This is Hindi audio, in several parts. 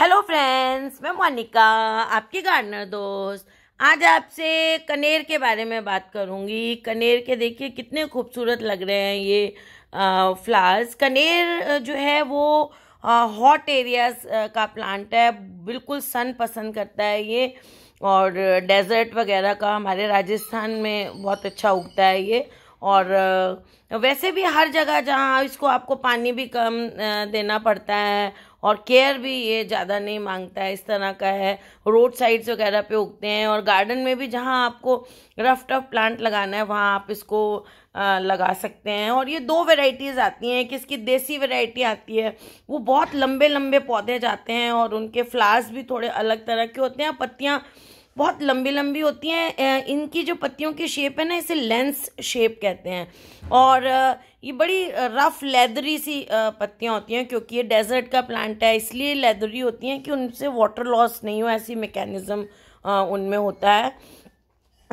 हेलो फ्रेंड्स मैं मोनिका आपकी गार्डनर दोस्त आज आपसे कनेर के बारे में बात करूंगी कनेर के देखिए कितने खूबसूरत लग रहे हैं ये फ्लावर्स कनेर जो है वो हॉट एरियाज का प्लांट है बिल्कुल सन पसंद करता है ये और डेजर्ट वगैरह का हमारे राजस्थान में बहुत अच्छा उगता है ये और वैसे भी हर जगह जहाँ इसको आपको पानी भी कम देना पड़ता है और केयर भी ये ज़्यादा नहीं मांगता है इस तरह का है रोड साइड्स वगैरह पे उगते हैं और गार्डन में भी जहाँ आपको रफ टफ प्लांट लगाना है वहाँ आप इसको आ, लगा सकते हैं और ये दो वेराइटीज़ आती हैं कि इसकी देसी वेराइटी आती है वो बहुत लंबे लंबे पौधे जाते हैं और उनके फ्लावर्स भी थोड़े अलग तरह के होते हैं पत्तियाँ बहुत लंबी लंबी होती हैं इनकी जो पत्तियों की शेप है ना इसे लेंस शेप कहते हैं और ये बड़ी रफ़ लेदरी सी पत्तियाँ होती हैं क्योंकि ये डेजर्ट का प्लांट है इसलिए लेदरी होती हैं कि उनसे वाटर लॉस नहीं हो ऐसी मेकेनिज़्म उनमें होता है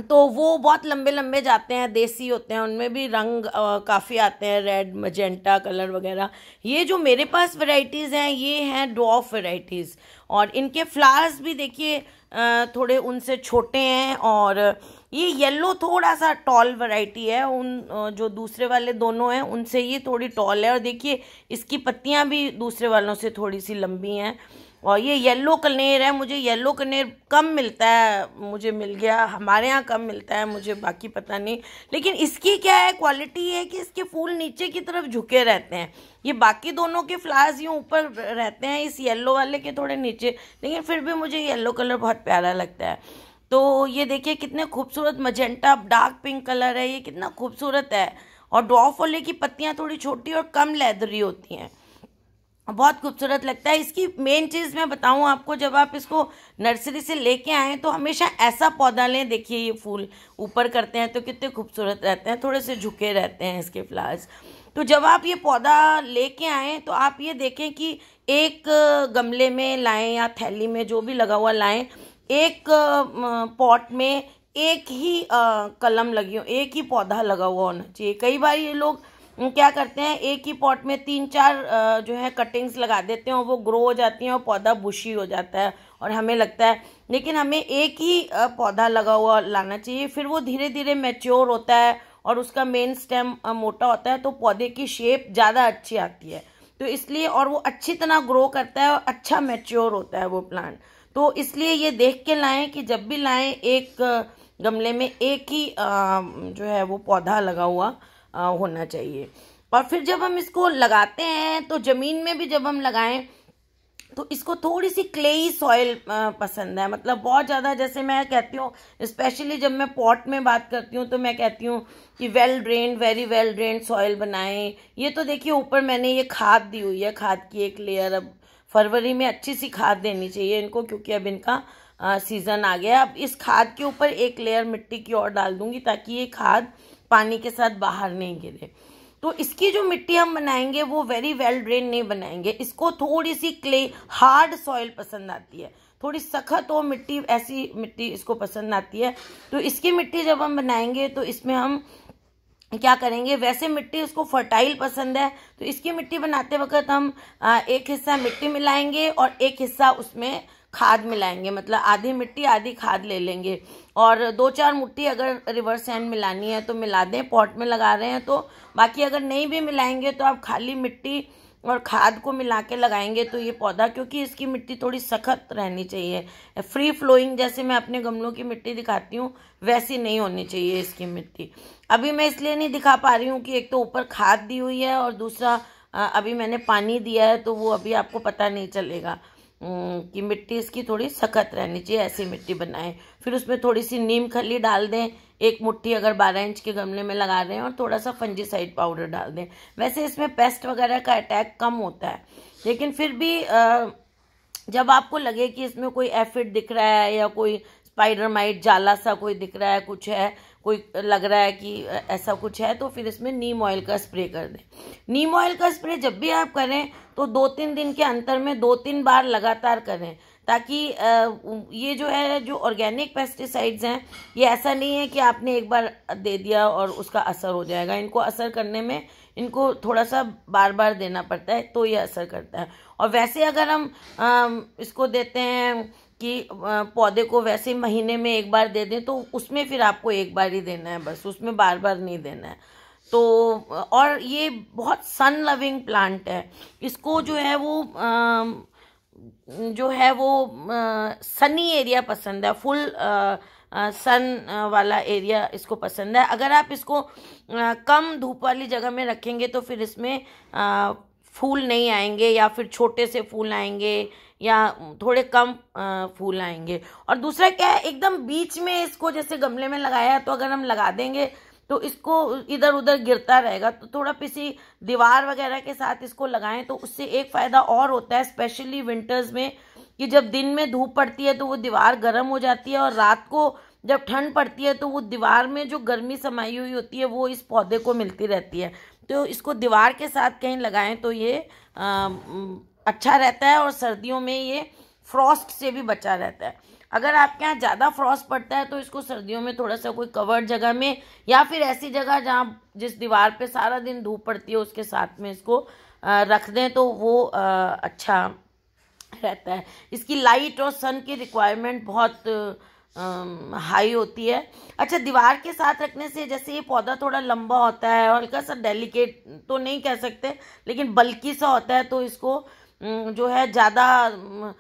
तो वो बहुत लंबे लंबे जाते हैं देसी होते हैं उनमें भी रंग काफ़ी आते हैं रेड मजेंटा कलर वगैरह ये जो मेरे पास वैरायटीज़ हैं ये हैं डॉफ वैरायटीज़ और इनके फ्लावर्स भी देखिए थोड़े उनसे छोटे हैं और ये येलो थोड़ा सा टॉल वैरायटी है उन जो दूसरे वाले दोनों हैं उनसे ये थोड़ी टॉल है और देखिए इसकी पत्तियाँ भी दूसरे वालों से थोड़ी सी लंबी हैं और ये येलो कनेर है मुझे येलो कनेर कम मिलता है मुझे मिल गया हमारे यहाँ कम मिलता है मुझे बाकी पता नहीं लेकिन इसकी क्या है क्वालिटी है कि इसके फूल नीचे की तरफ झुके रहते हैं ये बाकी दोनों के फ्लावर्स यूँ ऊपर रहते हैं इस येलो वाले के थोड़े नीचे लेकिन फिर भी मुझे येलो कलर बहुत प्यारा लगता है तो ये देखिए कितने खूबसूरत मजेंटा डार्क पिंक कलर है ये कितना खूबसूरत है और डॉफ वाले की पत्तियाँ थोड़ी छोटी और कम लेदरी होती हैं बहुत खूबसूरत लगता है इसकी मेन चीज़ मैं बताऊं आपको जब आप इसको नर्सरी से लेके आएँ तो हमेशा ऐसा पौधा लें देखिए ये फूल ऊपर करते हैं तो कितने खूबसूरत रहते हैं थोड़े से झुके रहते हैं इसके फ्लावर्स तो जब आप ये पौधा लेके आएँ तो आप ये देखें कि एक गमले में लाएँ या थैली में जो भी लगा हुआ लाएँ एक पॉट में एक ही कलम लगी हो एक ही पौधा लगा हुआ होना चाहिए कई बार ये लोग क्या करते हैं एक ही पॉट में तीन चार जो है कटिंग्स लगा देते हैं और वो ग्रो हो जाती हैं और पौधा बुशी हो जाता है और हमें लगता है लेकिन हमें एक ही पौधा लगा हुआ लाना चाहिए फिर वो धीरे धीरे मेच्योर होता है और उसका मेन स्टेम मोटा होता है तो पौधे की शेप ज़्यादा अच्छी आती है तो इसलिए और वो अच्छी तरह ग्रो करता है और अच्छा मेच्योर होता है वो प्लांट तो इसलिए ये देख के लाएँ कि जब भी लाएँ एक गमले में एक ही जो है वो पौधा लगा हुआ होना चाहिए और फिर जब हम इसको लगाते हैं तो ज़मीन में भी जब हम लगाएं तो इसको थोड़ी सी क्लेई सॉइल पसंद है मतलब बहुत ज़्यादा जैसे मैं कहती हूँ स्पेशली जब मैं पॉट में बात करती हूँ तो मैं कहती हूँ कि well drain very well drain soil बनाएं ये तो देखिए ऊपर मैंने ये खाद दी हुई है खाद की एक लेयर अब फरवरी में अच्छी सी खाद देनी चाहिए इनको क्योंकि अब इनका आ, सीज़न आ गया अब इस खाद के ऊपर एक लेयर मिट्टी की और डाल दूंगी ताकि ये खाद पानी के साथ बाहर नहीं गिरे तो इसकी जो मिट्टी हम बनाएंगे वो वेरी वेल ड्रेन नहीं बनाएंगे इसको थोड़ी सी क्ले हार्ड सॉइल पसंद आती है थोड़ी सख्त हो मिट्टी ऐसी मिट्टी इसको पसंद आती है तो इसकी मिट्टी जब हम बनाएंगे तो इसमें हम क्या करेंगे वैसे मिट्टी उसको फर्टाइल पसंद है तो इसकी मिट्टी बनाते वक्त हम एक हिस्सा मिट्टी मिलाएंगे और एक हिस्सा उसमें खाद मिलाएंगे मतलब आधी मिट्टी आधी खाद ले लेंगे और दो चार मुट्टी अगर रिवर्स हैंड मिलानी है तो मिला दें पॉट में लगा रहे हैं तो बाकी अगर नहीं भी मिलाएंगे तो आप खाली मिट्टी और खाद को मिला के लगाएंगे तो ये पौधा क्योंकि इसकी मिट्टी थोड़ी सख्त रहनी चाहिए फ्री फ्लोइंग जैसे मैं अपने गमलों की मिट्टी दिखाती हूँ वैसी नहीं होनी चाहिए इसकी मिट्टी अभी मैं इसलिए नहीं दिखा पा रही हूँ कि एक तो ऊपर खाद दी हुई है और दूसरा अभी मैंने पानी दिया है तो वो अभी आपको पता नहीं चलेगा हम्म, कि मिट्टी इसकी थोड़ी सख्त रहनी चाहिए ऐसी मिट्टी बनाएं फिर उसमें थोड़ी सी नीम खली डाल दें एक मुट्ठी अगर बारह इंच के गमले में लगा रहे हैं और थोड़ा सा फंजीसाइड पाउडर डाल दें वैसे इसमें पेस्ट वगैरह का अटैक कम होता है लेकिन फिर भी जब आपको लगे कि इसमें कोई एफिड दिख रहा है या कोई स्पाइडर माइट जाला सा कोई दिख रहा है कुछ है कोई लग रहा है कि ऐसा कुछ है तो फिर इसमें नीम ऑयल का स्प्रे कर दें नीम ऑयल का स्प्रे जब भी आप करें तो दो तीन दिन के अंतर में दो तीन बार लगातार करें ताकि ये जो है जो ऑर्गेनिक पेस्टिसाइड्स हैं ये ऐसा नहीं है कि आपने एक बार दे दिया और उसका असर हो जाएगा इनको असर करने में इनको थोड़ा सा बार बार देना पड़ता है तो ये असर करता है और वैसे अगर हम इसको देते हैं कि पौधे को वैसे महीने में एक बार दे दें तो उसमें फिर आपको एक बार ही देना है बस उसमें बार बार नहीं देना है तो और ये बहुत सन लविंग प्लांट है इसको जो है वो जो है वो सनी एरिया पसंद है फुल सन वाला एरिया इसको पसंद है अगर आप इसको कम धूप वाली जगह में रखेंगे तो फिर इसमें फूल नहीं आएंगे या फिर छोटे से फूल आएंगे या थोड़े कम फूल आएंगे और दूसरा क्या है एकदम बीच में इसको जैसे गमले में लगाया तो अगर हम लगा देंगे तो इसको इधर उधर गिरता रहेगा तो थोड़ा किसी दीवार वगैरह के साथ इसको लगाएं तो उससे एक फ़ायदा और होता है स्पेशली विंटर्स में कि जब दिन में धूप पड़ती है तो वो दीवार गर्म हो जाती है और रात को जब ठंड पड़ती है तो वो दीवार में जो गर्मी समाई हुई होती है वो इस पौधे को मिलती रहती है तो इसको दीवार के साथ कहीं लगाएं तो ये आ, अच्छा रहता है और सर्दियों में ये फ्रॉस्ट से भी बचा रहता है अगर आपके यहाँ ज़्यादा फ्रॉस्ट पड़ता है तो इसको सर्दियों में थोड़ा सा कोई कवर्ड जगह में या फिर ऐसी जगह जहाँ जिस दीवार पे सारा दिन धूप पड़ती है उसके साथ में इसको रख दें तो वो अच्छा रहता है इसकी लाइट और सन की रिक्वायरमेंट बहुत हाई होती है अच्छा दीवार के साथ रखने से जैसे ये पौधा थोड़ा लंबा होता है और हल्का सा डेलिकेट तो नहीं कह सकते लेकिन बल्कि सा होता है तो इसको हम्म, जो है ज़्यादा हम्म,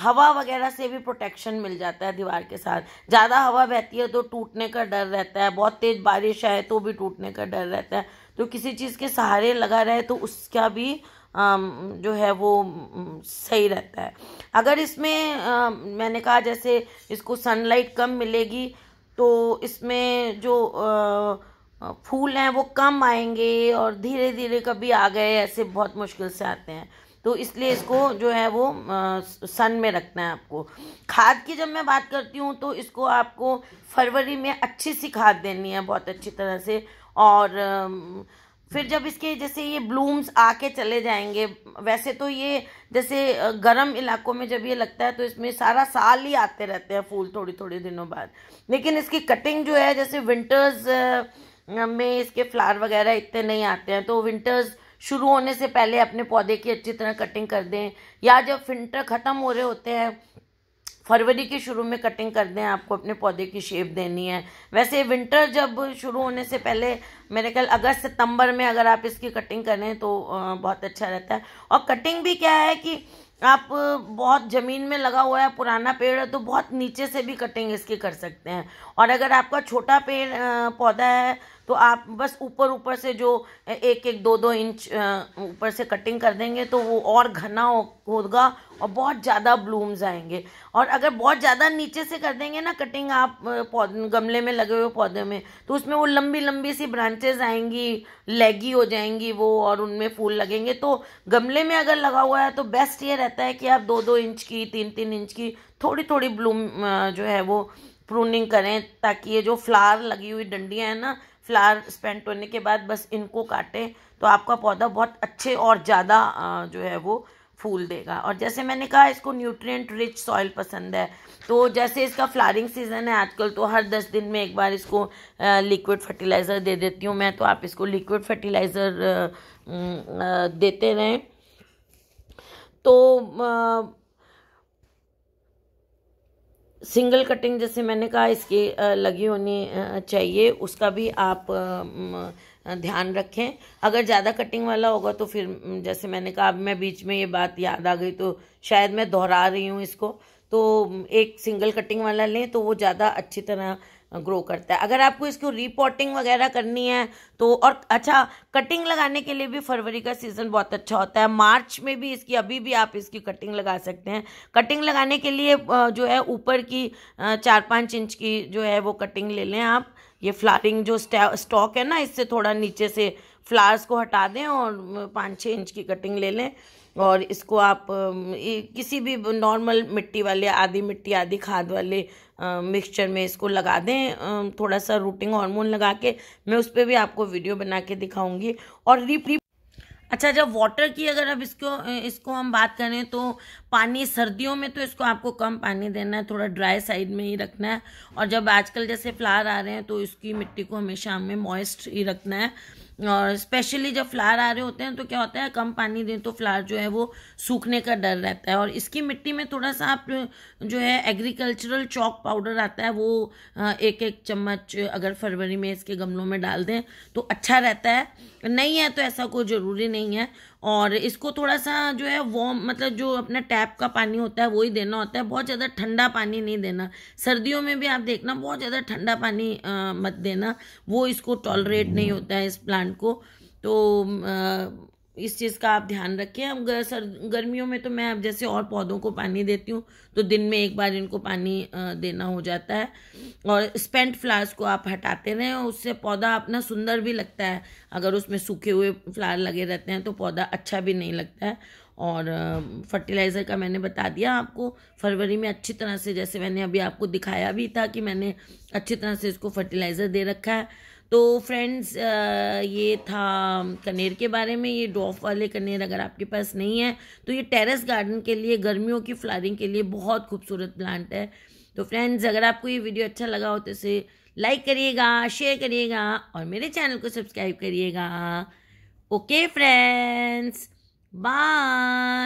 हवा वगैरह से भी प्रोटेक्शन मिल जाता है दीवार के साथ ज़्यादा हवा बहती है तो टूटने का डर रहता है बहुत तेज़ बारिश है तो भी टूटने का डर रहता है तो किसी चीज़ के सहारे लगा रहे तो उसका भी जो है वो हम्म, सही रहता है अगर इसमें मैंने कहा जैसे इसको सनलाइट कम मिलेगी तो इसमें जो फूल हैं वो कम आएंगे और धीरे धीरे कभी आ गए ऐसे बहुत मुश्किल से आते हैं तो इसलिए इसको जो है वो सन में रखना है आपको खाद की जब मैं बात करती हूँ तो इसको आपको फरवरी में अच्छी सी खाद देनी है बहुत अच्छी तरह से और फिर जब इसके जैसे ये ब्लूम्स आके चले जाएंगे वैसे तो ये जैसे गर्म इलाकों में जब ये लगता है तो इसमें सारा साल ही आते रहते हैं फूल थोड़ी थोड़ी दिनों बाद लेकिन इसकी कटिंग जो है जैसे विंटर्स में इसके फ्लावर वगैरह इतने नहीं आते हैं तो विंटर्स शुरू होने से पहले अपने पौधे की अच्छी तरह कटिंग कर दें या जब फिंटर ख़त्म हो रहे होते हैं फरवरी के शुरू में कटिंग कर दें आपको अपने पौधे की शेप देनी है वैसे विंटर जब शुरू होने से पहले मेरे ख्याल अगस्त सितंबर में अगर आप इसकी कटिंग करें तो बहुत अच्छा रहता है और कटिंग भी क्या है कि आप बहुत ज़मीन में लगा हुआ है पुराना पेड़ है तो बहुत नीचे से भी कटिंग इसकी कर सकते हैं और अगर आपका छोटा पेड़ पौधा है तो आप बस ऊपर ऊपर से जो एक एक दो दो इंच ऊपर से कटिंग कर देंगे तो वो और घना होगा और बहुत ज़्यादा ब्लूम्स आएंगे और अगर बहुत ज़्यादा नीचे से कर देंगे ना कटिंग आप पौधे गमले में लगे हुए पौधे में तो उसमें वो लंबी लंबी सी ब्रांचेज आएंगी लेगी हो जाएंगी वो और उनमें फूल लगेंगे तो गमले में अगर लगा हुआ है तो बेस्ट ये रहता है कि आप दो दो इंच की तीन तीन इंच की थोड़ी थोड़ी ब्लूम जो है वो प्रूनिंग करें ताकि ये जो फ्लावर लगी हुई डंडियाँ हैं ना फ्लावर स्पेंट होने के बाद बस इनको काटें तो आपका पौधा बहुत अच्छे और ज़्यादा जो है वो फूल देगा और जैसे मैंने कहा इसको न्यूट्रिएंट रिच सॉइल पसंद है तो जैसे इसका फ्लारिंग सीज़न है आजकल तो हर दस दिन में एक बार इसको लिक्विड फर्टिलाइज़र दे देती हूँ मैं तो आप इसको लिक्विड फर्टिलाइज़र देते रहें तो आ, सिंगल कटिंग जैसे मैंने कहा इसकी लगी होनी चाहिए उसका भी आप ध्यान रखें अगर ज़्यादा कटिंग वाला होगा तो फिर जैसे मैंने कहा अब मैं बीच में ये बात याद आ गई तो शायद मैं दोहरा रही हूँ इसको तो एक सिंगल कटिंग वाला लें तो वो ज़्यादा अच्छी तरह ग्रो करता है अगर आपको इसको रिपोर्टिंग वगैरह करनी है तो और अच्छा कटिंग लगाने के लिए भी फरवरी का सीज़न बहुत अच्छा होता है मार्च में भी इसकी अभी भी आप इसकी कटिंग लगा सकते हैं कटिंग लगाने के लिए जो है ऊपर की चार पाँच इंच की जो है वो कटिंग ले लें आप ये फ्लारिंग जो स्टॉक है ना इससे थोड़ा नीचे से फ्लावर्स को हटा दें और पाँच छः इंच की कटिंग ले लें और इसको आप किसी भी नॉर्मल मिट्टी वाले आधी मिट्टी आधी खाद वाले मिक्सचर में इसको लगा दें थोड़ा सा रूटिंग हार्मोन लगा के मैं उस पर भी आपको वीडियो बना के दिखाऊंगी और रिप रिप अच्छा जब वाटर की अगर अब इसको इसको हम बात करें तो पानी सर्दियों में तो इसको आपको कम पानी देना है थोड़ा ड्राई साइड में ही रखना है और जब आजकल जैसे फ्लावर आ रहे हैं तो इसकी मिट्टी को हमेशा हमें मॉइस्ट ही रखना है और स्पेशली जब फ्लावर आ रहे होते हैं तो क्या होता है कम पानी दें तो फ्लावर जो है वो सूखने का डर रहता है और इसकी मिट्टी में थोड़ा सा आप जो है एग्रीकल्चरल चौक पाउडर आता है वो एक एक चम्मच अगर फरवरी में इसके गमलों में डाल दें तो अच्छा रहता है नहीं है तो ऐसा कोई ज़रूरी नहीं है और इसको थोड़ा सा जो है वॉम मतलब जो अपना टैप का पानी होता है वो ही देना होता है बहुत ज़्यादा ठंडा पानी नहीं देना सर्दियों में भी आप देखना बहुत ज़्यादा ठंडा पानी आ, मत देना वो इसको टॉलरेट नहीं होता है इस प्लांट इंसान को तो इस चीज़ का आप ध्यान रखें हम सर गर्मियों में तो मैं अब जैसे और पौधों को पानी देती हूँ तो दिन में एक बार इनको पानी देना हो जाता है और स्पेंट फ्लावर्स को आप हटाते रहें और उससे पौधा अपना सुंदर भी लगता है अगर उसमें सूखे हुए फ्लावर लगे रहते हैं तो पौधा अच्छा भी नहीं लगता है और फर्टिलाइज़र का मैंने बता दिया आपको फरवरी में अच्छी तरह से जैसे मैंने अभी आपको दिखाया भी था कि मैंने अच्छी तरह से इसको फर्टिलाइज़र दे रखा है तो फ्रेंड्स ये था कनेर के बारे में ये डॉफ वाले कनेर अगर आपके पास नहीं है तो ये टेरेस गार्डन के लिए गर्मियों की फ्लारिंग के लिए बहुत खूबसूरत प्लांट है तो फ्रेंड्स अगर आपको ये वीडियो अच्छा लगा हो तो इसे लाइक करिएगा शेयर करिएगा और मेरे चैनल को सब्सक्राइब करिएगा ओके फ्रेंड्स बाय